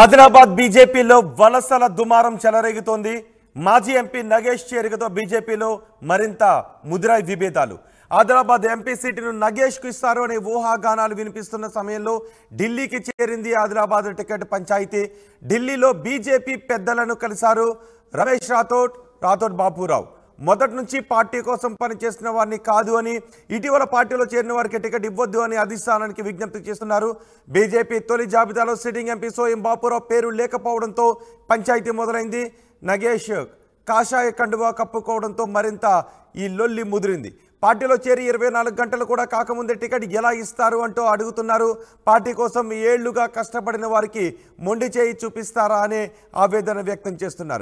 ఆదిలాబాద్ బీజేపీలో వలసల దుమారం చెలరేగుతోంది మాజీ ఎంపీ నగేష్ చేరికతో బీజేపీలో మరింత ముదిరాయి విభేదాలు ఆదిలాబాద్ ఎంపీ సీటును నగేష్కు ఇస్తారు అనే ఊహాగానాలు వినిపిస్తున్న సమయంలో ఢిల్లీకి చేరింది ఆదిలాబాద్ టికెట్ పంచాయతీ ఢిల్లీలో బీజేపీ పెద్దలను కలిశారు రమేష్ రాథోడ్ రాథోడ్ బాపురావు మొదటి నుంచి పార్టీ కోసం పనిచేసిన వారిని కాదు అని ఇటీవల పార్టీలో చేరిన వారికి టికెట్ ఇవ్వద్దు అని అధిష్టానానికి విజ్ఞప్తి చేస్తున్నారు బీజేపీ తొలి జాబితాలో సిట్టింగ్ ఎంపీ సోయం బాపురావు పేరు లేకపోవడంతో పంచాయతీ మొదలైంది నగేష్ కాషాయ కండువా కప్పుకోవడంతో మరింత ఈ లొల్లి ముదిరింది పార్టీలో చేరి ఇరవై నాలుగు గంటలు కూడా కాకముందే టికెట్ ఎలా ఇస్తారు అంటూ అడుగుతున్నారు పార్టీ కోసం ఏళ్లుగా కష్టపడిన వారికి మొండి చేయి చూపిస్తారా అనే ఆవేదన వ్యక్తం చేస్తున్నారు